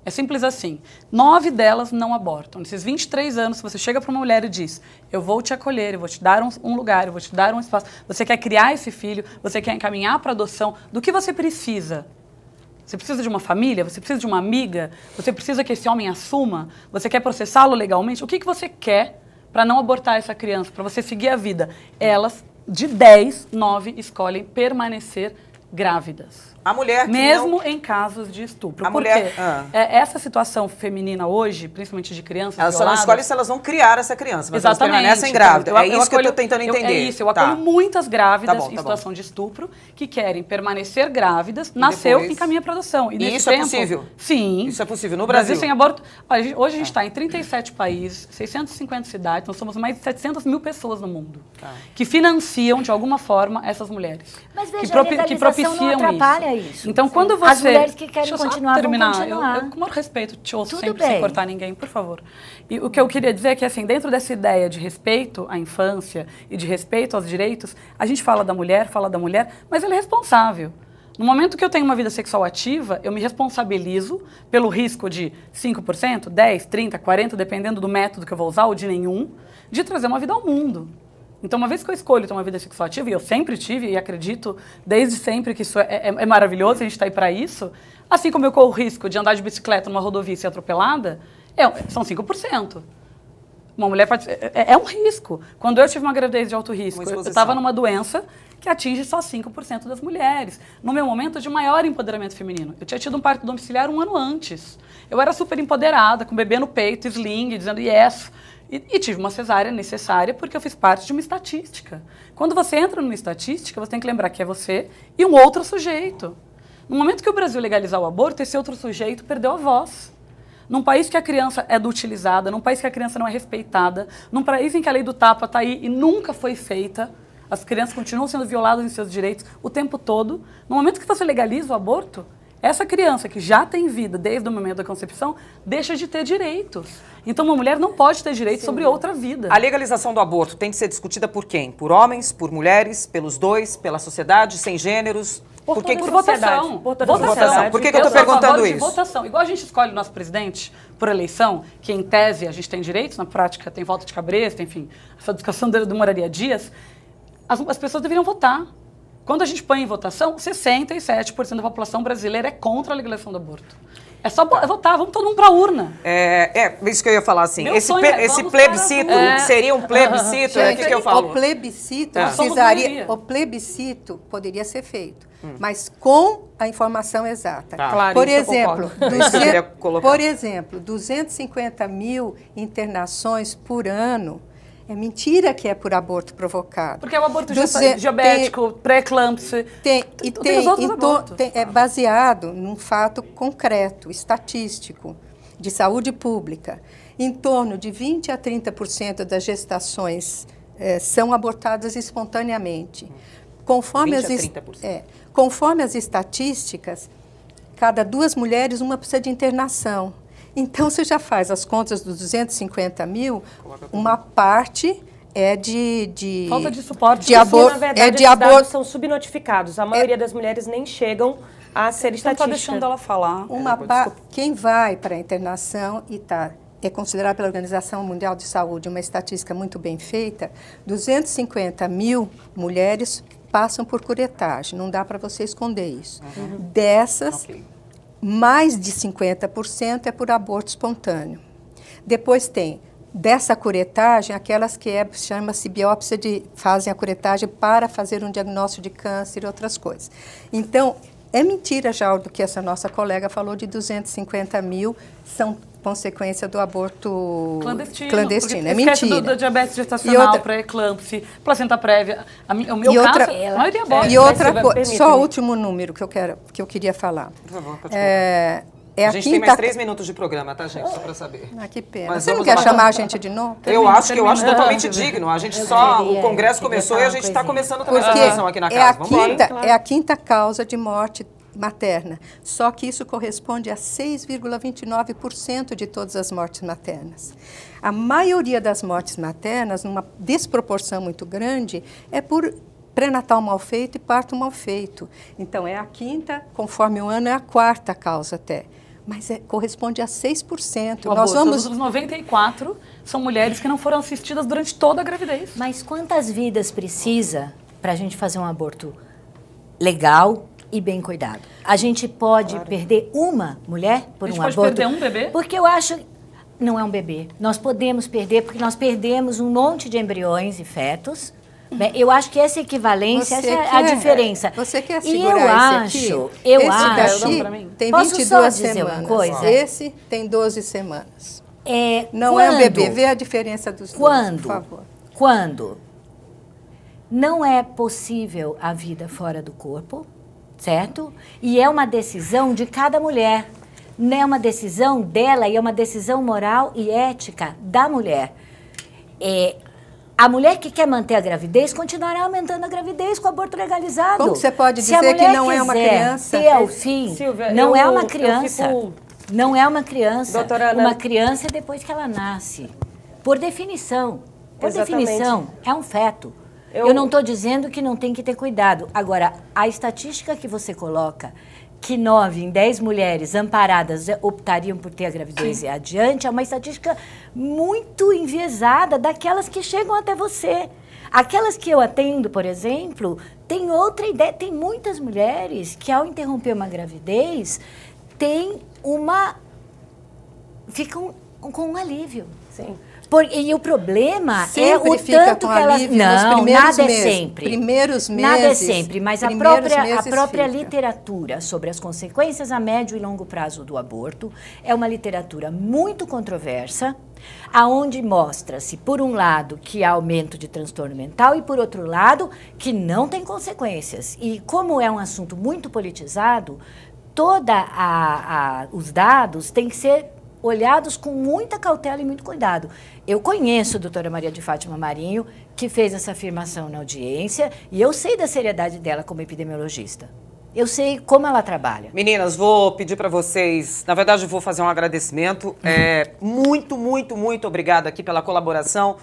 É simples assim. Nove delas não abortam. Nesses 23 anos, se você chega para uma mulher e diz: Eu vou te acolher, eu vou te dar um, um, lugar, eu vou te dar um espaço, você quer criar esse filho, você quer encaminhar para adoção, do que você precisa? Você precisa de uma família? Você precisa de uma amiga? Você precisa que esse homem assuma? Você quer processá-lo legalmente? O que, que você quer para não abortar essa criança, para você seguir a vida? Elas, de 10, 9 escolhem permanecer grávidas. A mulher Mesmo não... em casos de estupro. A Porque mulher... Ah. É, essa situação feminina hoje, principalmente de crianças Elas violadas, só não escolhem se elas vão criar essa criança, mas Exatamente. elas permanecem então, grávidas. é isso acolho, que eu estou tentando entender. Eu, é isso, eu tá. acolho tá. muitas grávidas tá bom, tá em situação bom. de estupro que querem permanecer grávidas, e nasceu depois... e encaminha a produção. E, e isso é tempo, é possível? Sim. Isso é possível no Brasil? Brasil sem aborto... Olha, hoje a gente está tá em 37 países, 650 cidades, nós somos mais de 700 mil pessoas no mundo tá. que financiam, de alguma forma, essas mulheres. Mas veja, que, propi... que propiciam não atrapalha isso isso. Então, sim. quando você... As mulheres que querem continuar vão continuar. Eu, eu, com maior respeito, te ouço Tudo sempre, bem. sem cortar ninguém, por favor. E o que eu queria dizer é que, assim, dentro dessa ideia de respeito à infância e de respeito aos direitos, a gente fala da mulher, fala da mulher, mas ela é responsável. No momento que eu tenho uma vida sexual ativa, eu me responsabilizo pelo risco de 5%, 10%, 30%, 40%, dependendo do método que eu vou usar ou de nenhum, de trazer uma vida ao mundo. Então, uma vez que eu escolho ter uma vida sexual ativa, e eu sempre tive, e acredito desde sempre que isso é, é, é maravilhoso, a gente está aí para isso, assim como eu corro o risco de andar de bicicleta numa rodovia e ser atropelada, é, são 5%. Uma mulher part... É, é, um risco. Quando eu tive uma gravidez de alto risco, eu estava numa doença que atinge só 5% das mulheres. No meu momento de maior empoderamento feminino. Eu tinha tido um parto domiciliar um ano antes. Eu era super empoderada, com bebê no peito, sling, dizendo yes e, e, tive uma cesárea necessária porque eu fiz parte de uma estatística. Quando você entra numa estatística, você tem que lembrar que é você e um outro sujeito. No momento que o Brasil legalizar o aborto, esse outro sujeito perdeu a voz. Num país que a criança é dutilizada, num país que a criança não é respeitada, num país em que a lei do tapa está aí e nunca foi feita, as crianças continuam sendo violadas em seus direitos o tempo todo. No momento que você legaliza o aborto, essa criança que já tem vida desde o momento da concepção deixa de ter direitos. Então, uma mulher não pode ter direito Sim. sobre outra vida. A legalização do aborto tem que ser discutida por quem? Por homens, por mulheres, pelos dois, pela sociedade, sem gêneros? Por, por, que por votação. Por votação. votação. Por que, que eu estou perguntando isso? votação. Igual a gente escolhe o nosso presidente por eleição, que em tese a gente tem direitos, na prática tem volta de cabresta, enfim, essa discussão do Dias, as, as pessoas deveriam votar. Quando a gente põe em votação, 67% da população brasileira é contra a legalização do aborto. É só é votar, vamos todo mundo para a urna. É, é, é, isso que eu ia falar assim. Meu esse, é, esse plebiscito é. seria um é. plebiscito? Gente, é o que, eu falo? O plebiscito, precisaria, o plebiscito poderia ser feito, hum. mas com a informação exata. Tá. Claro, por, exemplo, 200, por exemplo, 250 mil internações por ano é mentira que é por aborto provocado. Porque é um aborto Duze... diabético, pré eclampsia. Tem, e tem, tem, e tem, é baseado num fato concreto, estatístico, de saúde pública. Em torno de 20 a 30% das gestações é, são abortadas espontaneamente. Conforme as, é, conforme as estatísticas, cada duas mulheres, uma precisa de internação. Então você já faz as contas dos 250 mil, uma parte é de, de falta de suporte. De abor... na verdade, é de abor... são subnotificados. A maioria é... das mulheres nem chegam a ser então, estatística. deixando ela falar. Uma é, pa... quem vai para a internação e está é considerado pela Organização Mundial de Saúde uma estatística muito bem feita. 250 mil mulheres passam por curetagem. Não dá para você esconder isso. Uhum. Dessas okay mais de 50% é por aborto espontâneo. Depois tem dessa curetagem, aquelas que é, chama-se biópsia de fazem a curetagem para fazer um diagnóstico de câncer e outras coisas. Então, é mentira já do que essa nossa colega falou de 250 mil, são consequência do aborto clandestino. clandestino. É mentira. Do, do diabetes gestacional, pré-eclâmpsia, placenta prévia. A, o meu e outra, caso, a maioria aborta. E né? outra coisa, só o último número que eu, quero, que eu queria falar. Por favor, pode é, é a, a gente quinta... tem mais três minutos de programa, tá, gente? Só para saber. Ah, que pena. Mas Você não quer chamar a gente de novo? Eu acho que eu acho totalmente digno. A gente só. o Congresso começou e a gente está começando também a essa aqui na é casa. É a, Vamos quinta, é a quinta causa de morte materna. Só que isso corresponde a 6,29% de todas as mortes maternas. A maioria das mortes maternas, numa desproporção muito grande, é por pré-natal mal feito e parto mal feito. Então é a quinta, conforme o ano é a quarta causa até mas é, corresponde a 6%. Oh, Nós boa, vamos... Os 94 são mulheres que não foram assistidas durante toda a gravidez. Mas quantas vidas precisa para a gente fazer um aborto legal, e bem cuidado. A gente pode claro. perder uma mulher por um aborto. A gente pode aborto, perder um bebê? Porque eu acho não é um bebê. Nós podemos perder porque nós perdemos um monte de embriões e fetos. Né? Eu acho que essa equivalência, você essa é a diferença. Você quer segurar e eu acho, aqui? Eu esse acho. Daqui tem 22 Posso só semanas. uma coisa? Esse tem 12 semanas. É, não quando, é um bebê. Vê a diferença dos quando, dois, por favor. Quando não é possível a vida fora do corpo, certo? E é uma decisão de cada mulher. Não né? é uma decisão dela e é uma decisão moral e ética da mulher. É, a mulher que quer manter a gravidez continuará aumentando a gravidez com o aborto legalizado. Como você pode dizer que não é uma criança? Ter fim, não é uma criança. Não é uma criança. Doutora Ana... Uma criança é depois que ela nasce. Por definição. Por Exatamente. definição, é um feto. Eu, eu não estou dizendo que não tem que ter cuidado. Agora, a estatística que você coloca que 9 em 10 mulheres amparadas optariam por ter a gravidez Sim. adiante é uma estatística muito enviesada daquelas que chegam até você. Aquelas que eu atendo, por exemplo, tem outra ideia. Tem muitas mulheres que, ao interromper uma gravidez, têm uma. ficam com um alívio. Sim. Por, e o problema sempre é o tanto que elas. Não, nada é meses, é sempre. Primeiros meses. Nada é sempre, mas a própria, a própria fica. literatura sobre as consequências a médio e longo prazo do aborto é uma literatura muito controversa, aonde mostra-se, por um lado, que há aumento de transtorno mental e, por outro lado, que não tem consequências. E como é um assunto muito politizado, toda a, a os dados têm que ser olhados com muita cautela e muito cuidado. Eu conheço a doutora Maria de Fátima Marinho, que fez essa afirmação na audiência, e eu sei da seriedade dela como epidemiologista. Eu sei como ela trabalha. Meninas, vou pedir para vocês. Na verdade, vou fazer um agradecimento. É, muito, muito, muito obrigada aqui pela colaboração.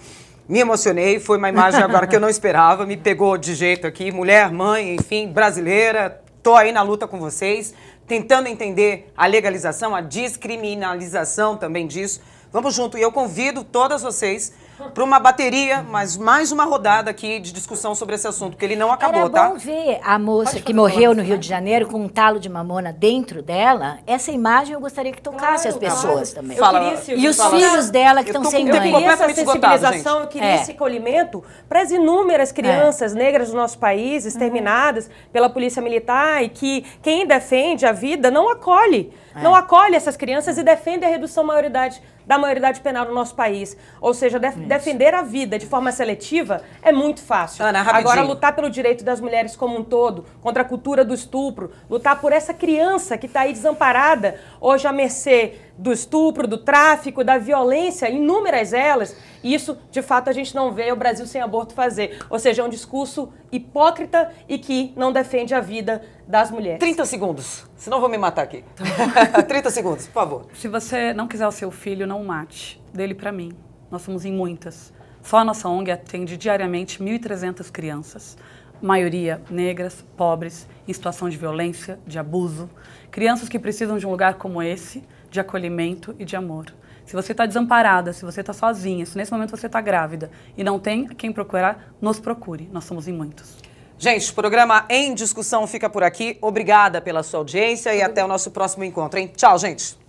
Me emocionei, foi uma imagem agora que eu não esperava, me pegou de jeito aqui. Mulher, mãe, enfim, brasileira, tô aí na luta com vocês tentando entender a legalização, a descriminalização também disso. Vamos junto e eu convido todas vocês para uma bateria, mas mais uma rodada aqui de discussão sobre esse assunto, porque ele não acabou, Era tá? bom ver a moça que morreu no Rio né? de Janeiro com um talo de mamona dentro dela. Essa imagem eu gostaria que tocasse claro, as pessoas claro. também. Fala, e os fala, filhos dela que estão sem mãe. Eu queria essa sensibilização, eu queria é. esse colhimento para as inúmeras é. crianças é. negras do nosso país, uhum. exterminadas uhum. pela polícia militar e que quem defende a vida não acolhe. É. Não acolhe essas crianças e defende a redução maioridade da maioridade penal no nosso país. Ou seja, def Isso. defender a vida de forma seletiva é muito fácil. Ana, Agora, lutar pelo direito das mulheres como um todo, contra a cultura do estupro, lutar por essa criança que está aí desamparada, hoje à mercê do estupro, do tráfico, da violência, inúmeras elas, isso de fato a gente não vê o Brasil sem aborto fazer. Ou seja, é um discurso hipócrita e que não defende a vida das mulheres. 30 segundos. Senão vou me matar aqui. Então... Tá 30 segundos, por favor. Se você não quiser o seu filho, não o mate. Dele para mim. Nós somos em muitas. Só a nossa ONG atende diariamente 1.300 crianças, maioria negras, pobres, em situação de violência, de abuso, crianças que precisam de um lugar como esse, de acolhimento e de amor. Se você está desamparada, se você está sozinha, se nesse momento você está grávida e não tem quem procurar, nos procure. Nós somos em muitos. Gente, o programa Em Discussão fica por aqui. Obrigada pela sua audiência e até o nosso próximo encontro, hein? Tchau, gente!